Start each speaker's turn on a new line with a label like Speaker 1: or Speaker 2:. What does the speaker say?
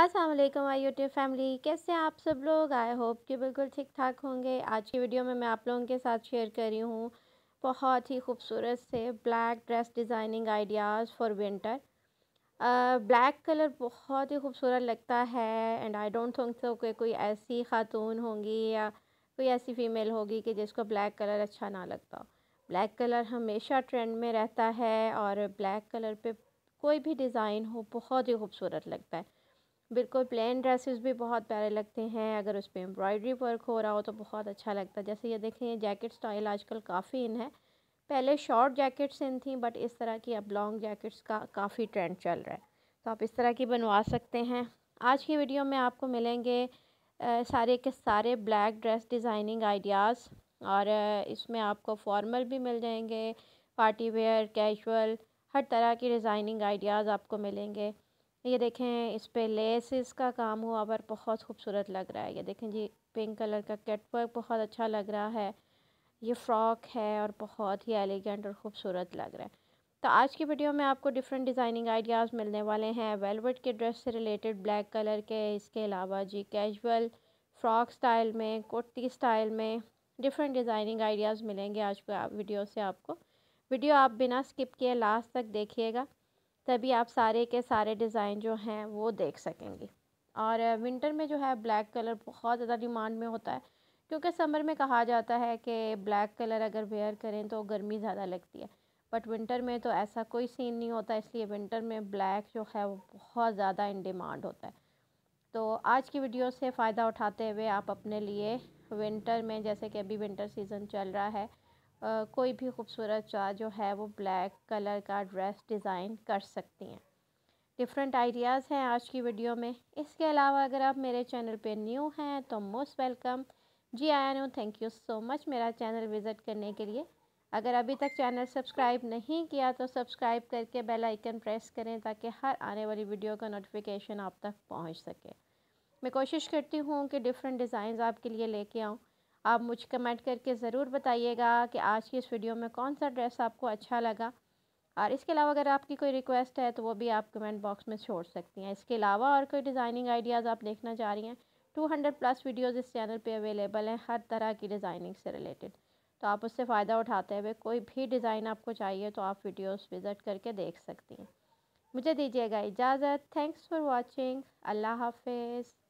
Speaker 1: अस्सलाम वालेकुम आई YouTube family कैसे आप सब लोग आई होप कि बिल्कुल ठीक ठाक होंगे आज की वीडियो में मैं आप लोगों के साथ शेयर कर रही हूँ बहुत ही खूबसूरत से black dress designing ideas for winter black colour बहुत ही खूबसूरत लगता है and I don't think so तो कि कोई ऐसी खातून होंगी या कोई ऐसी फ़ीमेल होगी कि जिसको ब्लैक कलर अच्छा ना लगता ब्लैक कलर हमेशा ट्रेंड में रहता है और ब्लैक कलर पर कोई भी डिज़ाइन हो बहुत ही खूबसूरत लगता है बिल्कुल प्लेन ड्रेसेस भी बहुत प्यारे लगते हैं अगर उस पर एम्ब्रॉयडरी वर्क हो रहा हो तो बहुत अच्छा लगता है जैसे ये देखें ये जैकेट स्टाइल आजकल काफ़ी इन है पहले शॉर्ट जैकेट्स इन थी बट इस तरह की अब लॉन्ग जैकेट्स का काफ़ी ट्रेंड चल रहा है तो आप इस तरह की बनवा सकते हैं आज की वीडियो में आपको मिलेंगे आ, सारे के सारे ब्लैक ड्रेस डिज़ाइनिंग आइडियाज़ और इसमें आपको फॉर्मल भी मिल जाएंगे पार्टी वेयर कैजुअल हर तरह की डिज़ाइनिंग आइडियाज़ आपको मिलेंगे ये देखें इस पर लेसिस का काम हुआ पर बहुत खूबसूरत लग रहा है ये देखें जी पिंक कलर का कैटवर्क बहुत अच्छा लग रहा है ये फ्रॉक है और बहुत ही एलिगेंट और ख़ूबसूरत लग रहा है तो आज की वीडियो में आपको डिफरेंट डिज़ाइनिंग आइडियाज़ मिलने वाले हैं वेलवेट के ड्रेस से रिलेटेड ब्लैक कलर के इसके अलावा जी कैजुअल फ्रॉक स्टाइल में कुर्ती स्टाइल में डिफरेंट डिज़ाइनिंग आइडियाज़ मिलेंगे आज वीडियो से आपको वीडियो आप बिना स्किप किए लास्ट तक देखिएगा तभी आप सारे के सारे डिज़ाइन जो हैं वो देख सकेंगी और विंटर में जो है ब्लैक कलर बहुत ज़्यादा डिमांड में होता है क्योंकि समर में कहा जाता है कि ब्लैक कलर अगर वेयर करें तो गर्मी ज़्यादा लगती है बट विंटर में तो ऐसा कोई सीन नहीं होता इसलिए विंटर में ब्लैक जो है वो बहुत ज़्यादा इन डिमांड होता है तो आज की वीडियो से फ़ायदा उठाते हुए आप अपने लिए विंटर में जैसे कि अभी विंटर सीज़न चल रहा है कोई भी खूबसूरत चार जो है वो ब्लैक कलर का ड्रेस डिज़ाइन कर सकती हैं डिफरेंट आइडियाज़ हैं आज की वीडियो में इसके अलावा अगर आप मेरे चैनल पे न्यू हैं तो मोस्ट वेलकम जी आया new thank you so much मेरा चैनल विज़िट करने के लिए अगर अभी तक चैनल सब्सक्राइब नहीं किया तो सब्सक्राइब करके बेल आइकन प्रेस करें ताकि हर आने वाली वीडियो का नोटिफिकेशन आप तक पहुंच सके मैं कोशिश करती हूँ कि डिफरेंट डिज़ाइन आपके लिए लेके आऊँ आप मुझे कमेंट करके ज़रूर बताइएगा कि आज की इस वीडियो में कौन सा ड्रेस आपको अच्छा लगा और इसके अलावा अगर आपकी कोई रिक्वेस्ट है तो वो भी आप कमेंट बॉक्स में छोड़ सकती हैं इसके अलावा और कोई डिज़ाइनिंग आइडियाज़ आप देखना चाह रही हैं 200 प्लस वीडियोज़ इस चैनल पे अवेलेबल हैं हर तरह की डिज़ाइनिंग से रिलेटेड तो आप उससे फ़ायदा उठाते हुए कोई भी डिज़ाइन आपको चाहिए तो आप वीडियोज़ विज़िट करके देख सकती हैं मुझे दीजिएगा इजाज़त थैंक्स फॉर वॉचिंग अल्लाह हाफिज़